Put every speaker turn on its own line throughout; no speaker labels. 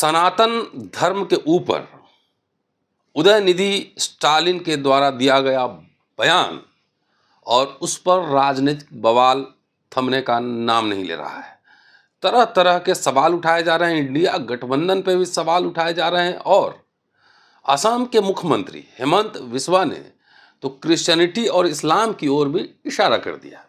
सनातन धर्म के ऊपर उदयनिधि स्टालिन के द्वारा दिया गया बयान और उस पर राजनीतिक बवाल थमने का नाम नहीं ले रहा है तरह तरह के सवाल उठाए जा रहे हैं इंडिया गठबंधन पर भी सवाल उठाए जा रहे हैं और असम के मुख्यमंत्री हेमंत विश्वा ने तो क्रिश्चियनिटी और इस्लाम की ओर भी इशारा कर दिया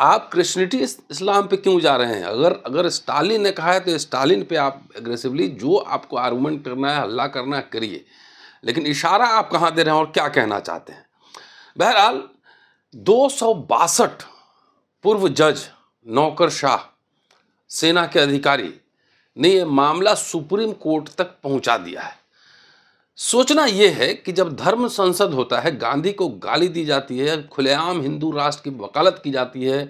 आप क्रिश्चनिटी इस्लाम पे क्यों जा रहे हैं अगर अगर स्टालिन ने कहा है तो स्टालिन पे आप एग्रेसिवली जो आपको आर्गूमेंट करना है हल्ला करना है करिए लेकिन इशारा आप कहाँ दे रहे हैं और क्या कहना चाहते हैं बहरहाल दो पूर्व जज नौकर शाह सेना के अधिकारी ने यह मामला सुप्रीम कोर्ट तक पहुंचा दिया है सोचना यह है कि जब धर्म संसद होता है गांधी को गाली दी जाती है खुलेआम हिंदू राष्ट्र की वकालत की जाती है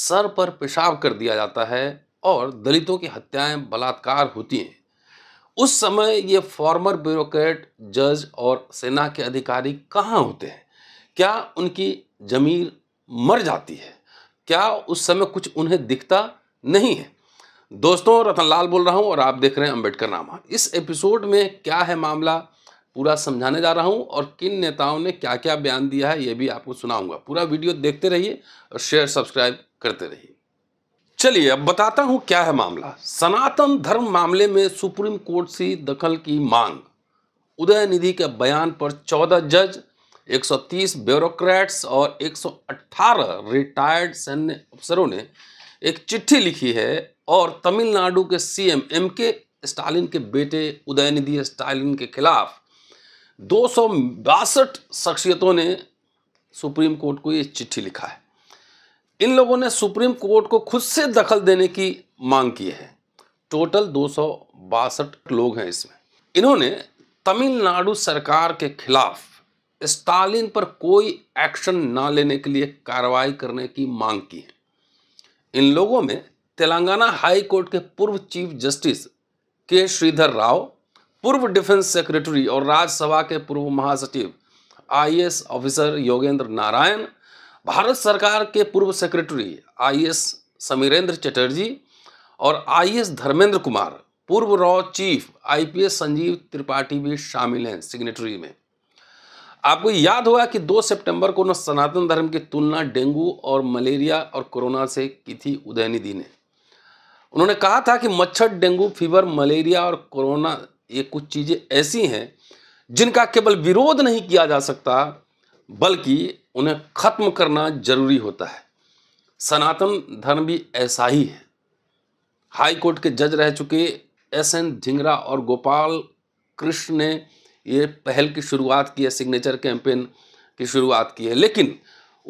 सर पर पेशाब कर दिया जाता है और दलितों की हत्याएं बलात्कार होती हैं उस समय ये फॉर्मर ब्यूरोक्रेट जज और सेना के अधिकारी कहाँ होते हैं क्या उनकी जमीर मर जाती है क्या उस समय कुछ उन्हें दिखता नहीं है दोस्तों रतनलाल बोल रहा हूँ और आप देख रहे हैं अम्बेडकर नामा इस एपिसोड में क्या है मामला पूरा समझाने जा रहा हूँ और किन नेताओं ने क्या क्या बयान दिया है ये भी आपको सुनाऊंगा पूरा वीडियो देखते रहिए और शेयर सब्सक्राइब करते रहिए चलिए अब बताता हूँ क्या है मामला सनातन धर्म मामले में सुप्रीम कोर्ट से दखल की मांग निधि के बयान पर 14 जज 130 ब्यूरोक्रेट्स और 118 रिटायर्ड सैन्य अफसरों ने एक चिट्ठी लिखी है और तमिलनाडु के सीएम एम के स्टालिन के बेटे उदयनिधि स्टालिन के खिलाफ दो शख्सियतों ने सुप्रीम कोर्ट को ये चिट्ठी लिखा है इन लोगों ने सुप्रीम कोर्ट को खुद से दखल देने की मांग की है टोटल दो लोग हैं इसमें इन्होंने तमिलनाडु सरकार के खिलाफ स्टालिन पर कोई एक्शन ना लेने के लिए कार्रवाई करने की मांग की है इन लोगों में तेलंगाना हाई कोर्ट के पूर्व चीफ जस्टिस के श्रीधर राव पूर्व डिफेंस सेक्रेटरी और राज्यसभा के पूर्व महासचिव आईएएस ऑफिसर योगेंद्र नारायण भारत सरकार के पूर्व सेक्रेटरी आईएएस समीरेंद्र चटर्जी और आईएएस धर्मेंद्र कुमार पूर्व रॉ चीफ आईपीएस संजीव त्रिपाठी भी शामिल हैं सिग्नेटरी में आपको याद होगा कि 2 सितंबर को न सनातन धर्म की तुलना डेंगू और मलेरिया और कोरोना से की थी उदयनिधि ने उन्होंने कहा था कि मच्छर डेंगू फीवर मलेरिया और कोरोना ये कुछ चीज़ें ऐसी हैं जिनका केवल विरोध नहीं किया जा सकता बल्कि उन्हें खत्म करना जरूरी होता है सनातन धर्म भी ऐसा ही है हाई कोर्ट के जज रह चुके एस एन झिंगरा और गोपाल कृष्ण ने ये पहल की शुरुआत की है सिग्नेचर कैंपेन की शुरुआत की है लेकिन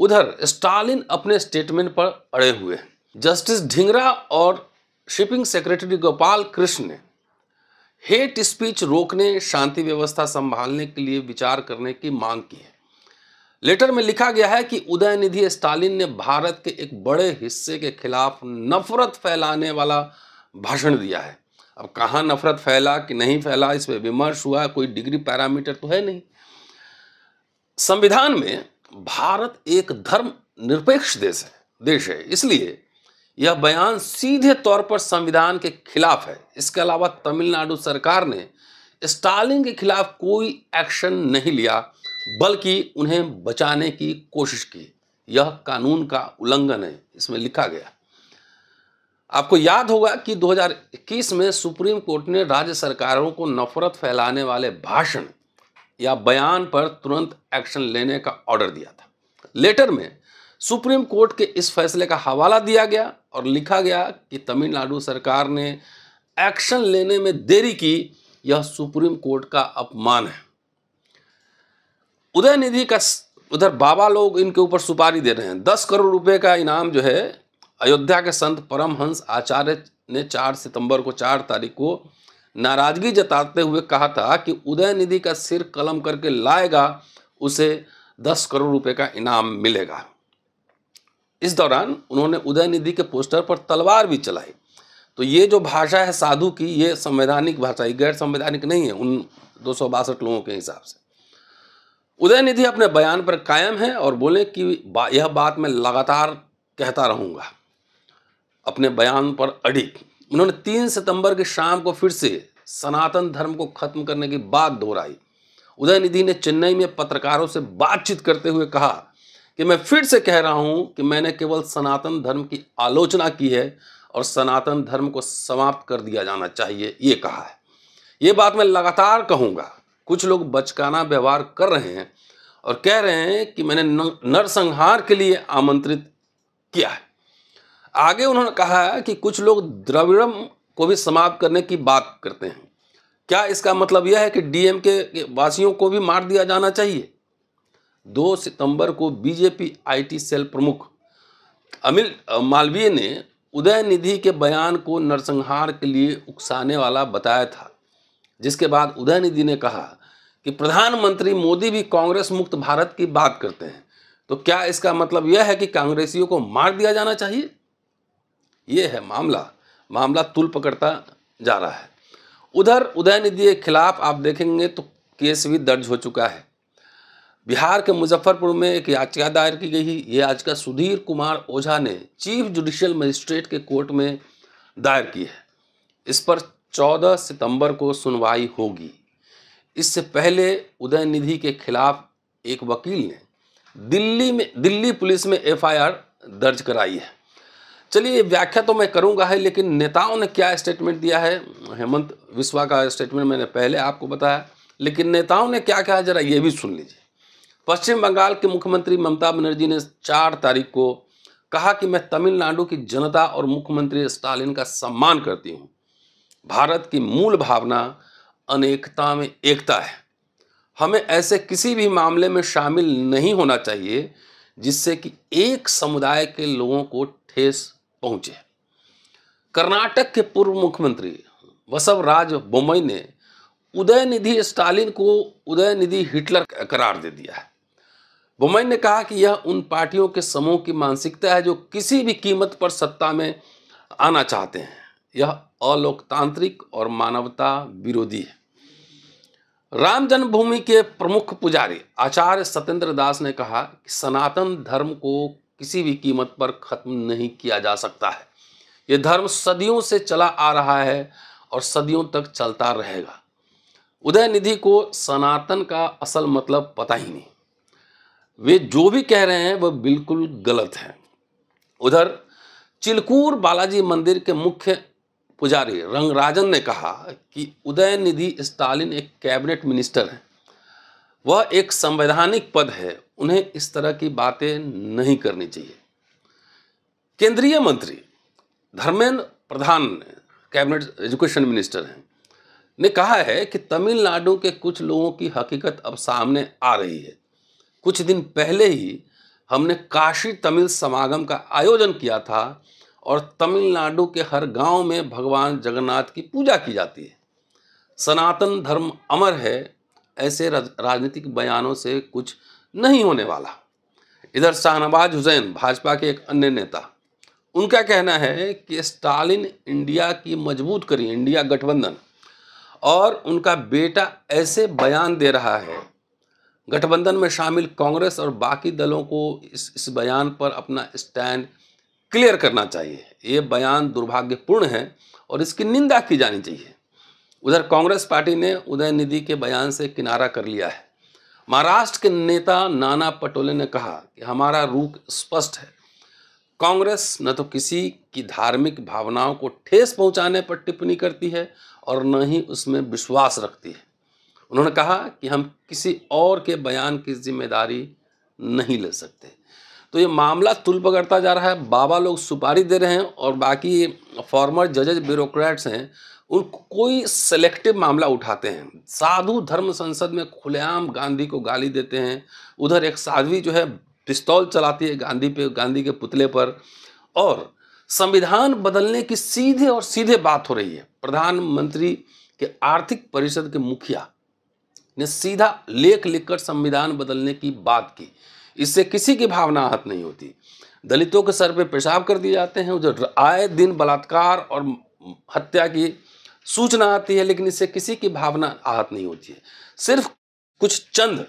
उधर स्टालिन अपने स्टेटमेंट पर अड़े हुए हैं जस्टिस ढिंगरा और शिपिंग सेक्रेटरी गोपाल कृष्ण ने हेट स्पीच रोकने शांति व्यवस्था संभालने के लिए विचार करने की मांग की है लेटर में लिखा गया है कि उदयनिधि स्टालिन ने भारत के एक बड़े हिस्से के खिलाफ नफरत फैलाने वाला भाषण दिया है अब कहाँ नफरत फैला कि नहीं फैला इस पर विमर्श हुआ कोई डिग्री पैरामीटर तो है नहीं संविधान में भारत एक धर्म निरपेक्ष देश है देश है इसलिए यह बयान सीधे तौर पर संविधान के खिलाफ है इसके अलावा तमिलनाडु सरकार ने स्टालिन के खिलाफ कोई एक्शन नहीं लिया बल्कि उन्हें बचाने की कोशिश की यह कानून का उल्लंघन है इसमें लिखा गया आपको याद होगा कि 2021 में सुप्रीम कोर्ट ने राज्य सरकारों को नफरत फैलाने वाले भाषण या बयान पर तुरंत एक्शन लेने का ऑर्डर दिया था लेटर में सुप्रीम कोर्ट के इस फैसले का हवाला दिया गया और लिखा गया कि तमिलनाडु सरकार ने एक्शन लेने में देरी की यह सुप्रीम कोर्ट का अपमान है उदय निधि का उधर बाबा लोग इनके ऊपर सुपारी दे रहे हैं दस करोड़ रुपए का इनाम जो है अयोध्या के संत परमहंस आचार्य ने चार सितंबर को चार तारीख को नाराजगी जताते हुए कहा था कि उदय निधि का सिर कलम करके लाएगा उसे दस करोड़ रुपए का इनाम मिलेगा इस दौरान उन्होंने उदयनिधि के पोस्टर पर तलवार भी चलाई तो ये जो भाषा है साधु की ये संवैधानिक भाषा गैर संवैधानिक नहीं है उन दो लोगों के हिसाब से उदयनिधि अपने बयान पर कायम है और बोले कि यह बात मैं लगातार कहता रहूंगा अपने बयान पर अड़िग उन्होंने तीन सितंबर की शाम को फिर से सनातन धर्म को खत्म करने की बात दोहराई उदयनिधि ने चेन्नई में पत्रकारों से बातचीत करते हुए कहा कि मैं फिर से कह रहा हूं कि मैंने केवल सनातन धर्म की आलोचना की है और सनातन धर्म को समाप्त कर दिया जाना चाहिए ये कहा है ये बात मैं लगातार कहूँगा कुछ लोग बचकाना व्यवहार कर रहे हैं और कह रहे हैं कि मैंने नरसंहार के लिए आमंत्रित किया है आगे उन्होंने कहा कि कुछ लोग द्रविड़म को भी समाप्त करने की बात करते हैं क्या इसका मतलब यह है कि डीएम के वासियों को भी मार दिया जाना चाहिए दो सितंबर को बीजेपी आईटी सेल प्रमुख अमिल मालवीय ने उदय निधि के बयान को नरसंहार के लिए उकसाने वाला बताया था जिसके बाद उदय निधि ने कहा कि प्रधानमंत्री मोदी भी कांग्रेस मुक्त भारत की बात करते हैं तो क्या इसका मतलब यह है कि कांग्रेसियों को मार दिया जाना चाहिए यह है मामला मामला तुल पकड़ता जा रहा है उधर उदयनिधि के खिलाफ आप देखेंगे तो केस भी दर्ज हो चुका है बिहार के मुजफ्फरपुर में एक याचिका दायर की गई है ये याचिका सुधीर कुमार ओझा ने चीफ जुडिशियल मजिस्ट्रेट के कोर्ट में दायर की है इस पर 14 सितंबर को सुनवाई होगी इससे पहले निधि के खिलाफ एक वकील ने दिल्ली में दिल्ली पुलिस में एफआईआर दर्ज कराई है चलिए ये व्याख्या तो मैं करूंगा है लेकिन नेताओं ने क्या स्टेटमेंट दिया है हेमंत विश्वा का स्टेटमेंट मैंने पहले आपको बताया लेकिन नेताओं ने क्या कहा जरा ये भी सुन लीजिए पश्चिम बंगाल के मुख्यमंत्री ममता बनर्जी ने चार तारीख को कहा कि मैं तमिलनाडु की जनता और मुख्यमंत्री स्टालिन का सम्मान करती हूँ भारत की मूल भावना अनेकता में एकता है हमें ऐसे किसी भी मामले में शामिल नहीं होना चाहिए जिससे कि एक समुदाय के लोगों को ठेस पहुंचे कर्नाटक के पूर्व मुख्यमंत्री वसवराज बोमई ने उदयनिधि स्टालिन को उदयनिधि हिटलर करार दे दिया है बोमैन ने कहा कि यह उन पार्टियों के समूह की मानसिकता है जो किसी भी कीमत पर सत्ता में आना चाहते हैं यह अलोकतांत्रिक और मानवता विरोधी है राम जन्मभूमि के प्रमुख पुजारी आचार्य सत्येंद्र दास ने कहा कि सनातन धर्म को किसी भी कीमत पर खत्म नहीं किया जा सकता है यह धर्म सदियों से चला आ रहा है और सदियों तक चलता रहेगा उदय निधि को सनातन का असल मतलब पता ही नहीं वे जो भी कह रहे हैं वह बिल्कुल गलत है उधर चिलकूर बालाजी मंदिर के मुख्य पुजारी रंगराजन ने कहा कि उदय निधि स्टालिन एक कैबिनेट मिनिस्टर हैं वह एक संवैधानिक पद है उन्हें इस तरह की बातें नहीं करनी चाहिए केंद्रीय मंत्री धर्मेंद्र प्रधान ने कैबिनेट एजुकेशन मिनिस्टर हैं ने कहा है कि तमिलनाडु के कुछ लोगों की हकीकत अब सामने आ रही है कुछ दिन पहले ही हमने काशी तमिल समागम का आयोजन किया था और तमिलनाडु के हर गांव में भगवान जगन्नाथ की पूजा की जाती है सनातन धर्म अमर है ऐसे राजनीतिक बयानों से कुछ नहीं होने वाला इधर शाहनवाज हुसैन भाजपा के एक अन्य नेता उनका कहना है कि स्टालिन इंडिया की मजबूत करी इंडिया गठबंधन और उनका बेटा ऐसे बयान दे रहा है गठबंधन में शामिल कांग्रेस और बाकी दलों को इस इस बयान पर अपना स्टैंड क्लियर करना चाहिए ये बयान दुर्भाग्यपूर्ण है और इसकी निंदा की जानी चाहिए उधर कांग्रेस पार्टी ने उदय निधि के बयान से किनारा कर लिया है महाराष्ट्र के नेता नाना पटोले ने कहा कि हमारा रूख स्पष्ट है कांग्रेस न तो किसी की धार्मिक भावनाओं को ठेस पहुंचाने पर टिप्पणी करती है और न ही उसमें विश्वास रखती है उन्होंने कहा कि हम किसी और के बयान की जिम्मेदारी नहीं ले सकते तो ये मामला तुल पकड़ता जा रहा है बाबा लोग सुपारी दे रहे हैं और बाकी फॉर्मर जजेज ब्यूरोक्रेट्स हैं उन कोई सेलेक्टिव मामला उठाते हैं साधु धर्म संसद में खुलेआम गांधी को गाली देते हैं उधर एक साध्वी जो है पिस्तौल चलाती है गांधी पे गांधी के पुतले पर और संविधान बदलने की सीधे और सीधे बात हो रही है प्रधानमंत्री के आर्थिक परिषद के मुखिया ने सीधा लेख लिखकर संविधान बदलने की बात की इससे किसी की भावना आहत नहीं होती दलितों के सर पे पेशाब कर दिए जाते हैं जो आए दिन बलात्कार और हत्या की सूचना आती है लेकिन इससे किसी की भावना आहत नहीं होती है सिर्फ कुछ चंद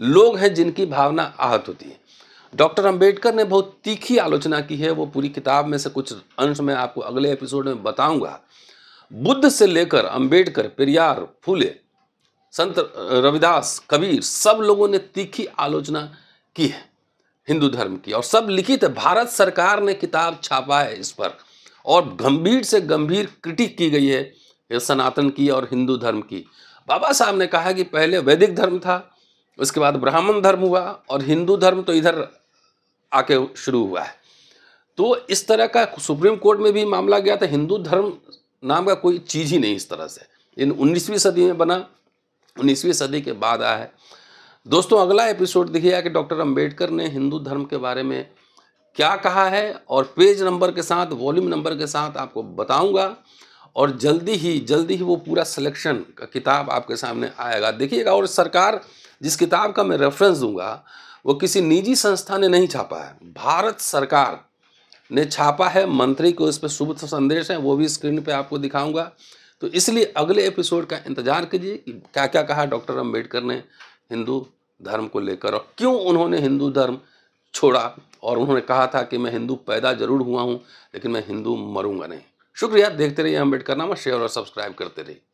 लोग हैं जिनकी भावना आहत होती है डॉक्टर अंबेडकर ने बहुत तीखी आलोचना की है वो पूरी किताब में से कुछ अंश में आपको अगले एपिसोड में बताऊंगा बुद्ध से लेकर अंबेडकर पेरियार फूले संत रविदास कबीर सब लोगों ने तीखी आलोचना की है हिंदू धर्म की और सब लिखित है भारत सरकार ने किताब छापा है इस पर और गंभीर से गंभीर क्रिटिक की गई है ये सनातन की और हिंदू धर्म की बाबा साहब ने कहा कि पहले वैदिक धर्म था उसके बाद ब्राह्मण धर्म हुआ और हिंदू धर्म तो इधर आके शुरू हुआ है तो इस तरह का सुप्रीम कोर्ट में भी मामला गया था हिंदू धर्म नाम का कोई चीज़ ही नहीं इस तरह से इन 19वीं सदी में बना उन्नीसवीं सदी के बाद आया है दोस्तों अगला एपिसोड देखिएगा कि डॉक्टर अंबेडकर ने हिंदू धर्म के बारे में क्या कहा है और पेज नंबर के साथ वॉल्यूम नंबर के साथ आपको बताऊंगा और जल्दी ही जल्दी ही वो पूरा सिलेक्शन का किताब आपके सामने आएगा देखिएगा और सरकार जिस किताब का मैं रेफरेंस दूंगा वो किसी निजी संस्था ने नहीं छापा है भारत सरकार ने छापा है मंत्री को इस पर शुभ संदेश है वो भी स्क्रीन पर आपको दिखाऊंगा तो इसलिए अगले एपिसोड का इंतजार कीजिए कि क्या क्या कहा डॉक्टर अम्बेडकर ने हिंदू धर्म को लेकर और क्यों उन्होंने हिंदू धर्म छोड़ा और उन्होंने कहा था कि मैं हिंदू पैदा जरूर हुआ हूँ लेकिन मैं हिंदू मरूंगा नहीं शुक्रिया देखते रहिए अम्बेडकर नामा शेयर और सब्सक्राइब करते रहिए